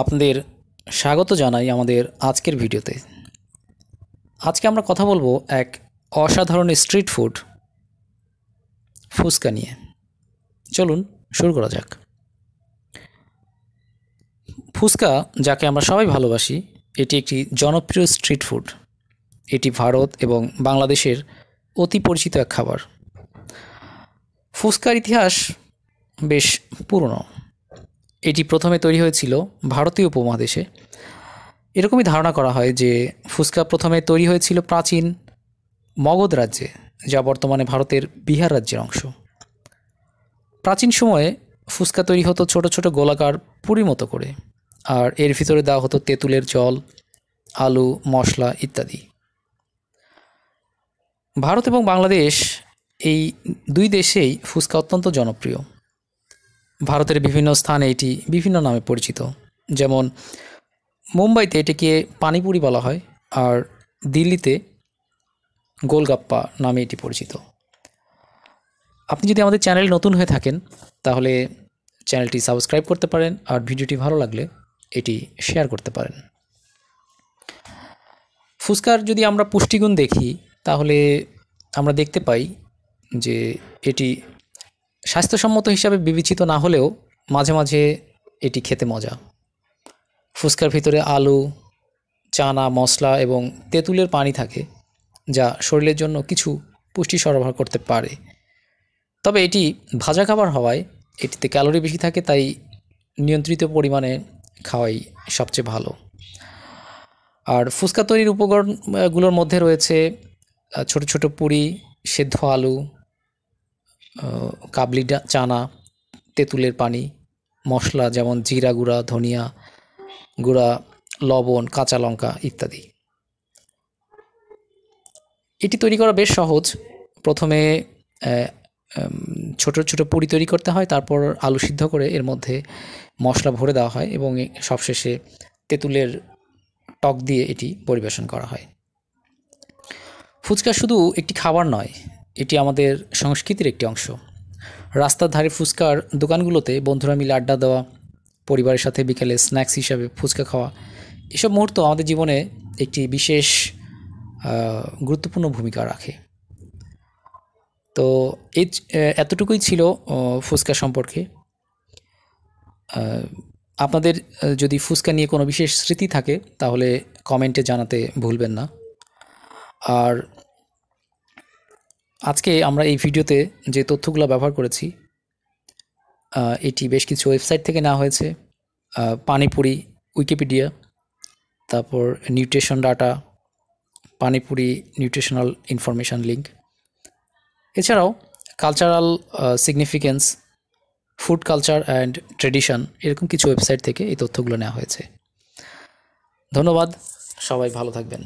আপনাদের স্বাগত জানাই আমাদের আজকের ভিডিওতে আজকে আমরা কথা বলবো এক অসাধারণ স্ট্রিট ফুড ফুচকা নিয়ে চলুন শুরু করা যাক ফুচকা যাকে আমরা সবাই ভালোবাসি এটি একটি জনপ্রিয় স্ট্রিট ফুড এটি ভারত এবং বাংলাদেশের অতি পরিচিত এক খাবার ফুচকার ইতিহাস বেশ পুরনো এটি প্রথমে তৈরি হয়েছিল ভারতীয় উপমহাদেশে এরকমই ধারণা করা হয় যে ফুচকা প্রথমে তৈরি হয়েছিল প্রাচীন মগধ রাজ্যে যা বর্তমানে ভারতের বিহার রাজ্যের অংশ প্রাচীন সময়ে ফুচকা তৈরি হতো ছোট ছোট গোলাকার পুরি মতো করে আর এর ভিতরে দেওয়া হতো তেঁতুলের জল আলু মশলা ইত্যাদি ভারত এবং বাংলাদেশ এই দুই দেশেই ফুচকা অত্যন্ত জনপ্রিয় ভারতের বিভিন্ন স্থানে এটি বিভিন্ন নামে পরিচিত যেমন মুম্বাইতে এটিকে পানিপুরি বলা হয় আর দিল্লিতে গোলগাপ্পা নামে এটি পরিচিত আপনি যদি আমাদের চ্যানেল নতুন হয়ে থাকেন তাহলে চ্যানেলটি সাবস্ক্রাইব করতে পারেন আর ভিডিওটি ভালো লাগলে এটি শেয়ার করতে পারেন ফুচকার যদি আমরা পুষ্টিগুণ দেখি তাহলে আমরা দেখতে পাই যে এটি স্বাস্থ্যসম্মত হিসাবে বিবেচিত না হলেও মাঝে মাঝে এটি খেতে মজা ফুচকার ভিতরে আলু চানা মশলা এবং তেঁতুলের পানি থাকে যা শরীরের জন্য কিছু পুষ্টি সরবরাহ করতে পারে তবে এটি ভাজা খাবার হওয়ায় এটিতে ক্যালোরি বেশি থাকে তাই নিয়ন্ত্রিত পরিমাণে খাওয়াই সবচেয়ে ভালো আর ফুচকা তৈরির উপকরণগুলোর মধ্যে রয়েছে ছোট ছোট পুরি সেদ্ধ আলু কাবলি চানা তেঁতুলের পানি মশলা যেমন জিরা গুঁড়া ধনিয়া গুঁড়া লবণ কাঁচা লঙ্কা ইত্যাদি এটি তৈরি করা বেশ সহজ প্রথমে ছোট ছোট পুরি তৈরি করতে হয় তারপর আলু সিদ্ধ করে এর মধ্যে মশলা ভরে দেওয়া হয় এবং সবশেষে তেঁতুলের টক দিয়ে এটি পরিবেশন করা হয় ফুচকা শুধু একটি খাবার নয় এটি আমাদের সংস্কৃতির একটি অংশ রাস্তার ধারে ফুচকার দোকানগুলোতে বন্ধুরা মিলে আড্ডা দেওয়া পরিবারের সাথে বিকেলে স্ন্যাক্স হিসাবে ফুচকা খাওয়া এসব মুহূর্ত আমাদের জীবনে একটি বিশেষ গুরুত্বপূর্ণ ভূমিকা রাখে তো এই এতটুকুই ছিল ফুচকা সম্পর্কে আপনাদের যদি ফুচকা নিয়ে কোনো বিশেষ স্মৃতি থাকে তাহলে কমেন্টে জানাতে ভুলবেন না আর আজকে আমরা এই ভিডিওতে যে তথ্যগুলো ব্যবহার করেছি এটি বেশ কিছু ওয়েবসাইট থেকে নেওয়া হয়েছে পানিপুরি উইকিপিডিয়া তারপর nutrition data panipuri nutritional information link এছাড়াও cultural significance food culture and tradition এরকম কিছু ওয়েবসাইট থেকে এই তথ্যগুলো নেওয়া হয়েছে ধন্যবাদ সবাই ভালো থাকবেন